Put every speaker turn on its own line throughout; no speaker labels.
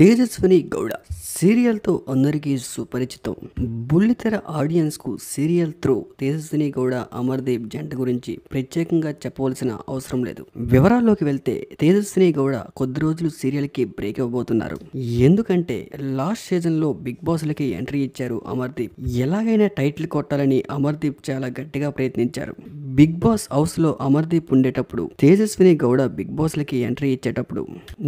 తేజస్విని గౌడ సీరియల్తో అందరికీ సుపరిచితం బుల్లితెర ఆడియన్స్కు సీరియల్ త్రో తేజస్విని గౌడ అమర్దీప్ జంట గురించి ప్రత్యేకంగా చెప్పవలసిన అవసరం లేదు వివరాల్లోకి వెళ్తే తేజస్విని గౌడ కొద్ది రోజులు సీరియల్కి బ్రేక్ ఇవ్వబోతున్నారు ఎందుకంటే లాస్ట్ సీజన్లో బిగ్ బాస్లకి ఎంట్రీ ఇచ్చారు అమర్దీప్ ఎలాగైనా టైటిల్ కొట్టాలని అమర్దీప్ చాలా గట్టిగా ప్రయత్నించారు బిగ్ బాస్ హౌస్లో అమర్దీప్ ఉండేటప్పుడు తేజస్విని గౌడ బిగ్ బాస్లకి ఎంట్రీ ఇచ్చేటప్పుడు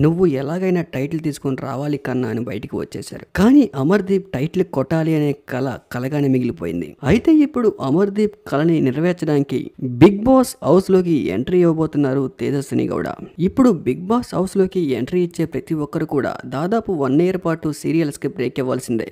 నువ్వు ఎలాగైనా టైటిల్ తీసుకొని రావాలి కన్నా అని బయటికి వచ్చేశారు కానీ అమర్దీప్ టైటిల్ కొట్టాలి అనే కళ కలగానే మిగిలిపోయింది అయితే ఇప్పుడు అమర్దీప్ కళని నెరవేర్చడానికి బిగ్ బాస్ హౌస్లోకి ఎంట్రీ ఇవ్వబోతున్నారు తేజస్విని గౌడ ఇప్పుడు బిగ్ బాస్ హౌస్లోకి ఎంట్రీ ఇచ్చే ప్రతి ఒక్కరు కూడా దాదాపు వన్ ఇయర్ పాటు సీరియల్స్కి బ్రేక్ ఇవ్వాల్సిందే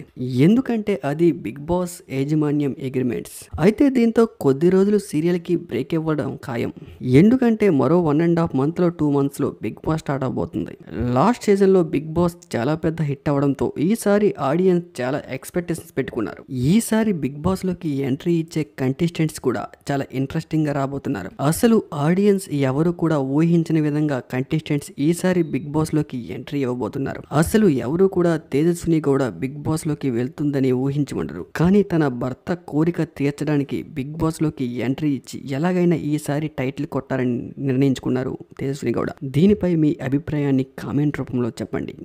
ఎందుకంటే అది బిగ్ బాస్ యాజమాన్యం అగ్రిమెంట్స్ అయితే దీంతో కొద్ది రోజులు సీరియల్కి బ్రేక్ ఇవ్వడం ఖాయం ఎందుకంటే మరో వన్ అండ్ హాఫ్ మంత్లో టూ మంత్స్లో బిగ్ బాస్ స్టార్ట్ అవబోతుంది లాస్ట్ సీజన్లో బిగ్ బాస్ చాలా పెద్ద హిట్ అవడంతో ఈసారి ఆడియన్స్ చాలా ఎక్స్పెక్టేషన్స్ పెట్టుకున్నారు ఈసారి బిగ్ బాస్లోకి ఎంట్రీ ఇచ్చే కంటెస్టెంట్స్ కూడా చాలా ఇంట్రెస్టింగ్గా రాబోతున్నారు అసలు ఆడియన్స్ ఎవరు కూడా ఊహించిన విధంగా కంటెస్టెంట్స్ ఈసారి బిగ్ బాస్లోకి ఎంట్రీ ఇవ్వబోతున్నారు అసలు ఎవరు కూడా తేజస్విని గౌడ బిగ్ బాస్లోకి వెళ్తుందని ఊహించమంటారు కానీ తన భర్త కోరిక తీర్చడానికి బిగ్ బాస్లోకి ఎంట్రీ ఇచ్చి ఎలాగైనా ఈసారి టైటిల్ కొట్టాలని
నిర్ణయించుకున్నారు తేజస్విని గౌడ దీనిపై మీ అభిప్రాయాన్ని కామెంట్ రూపంలో చెప్పండి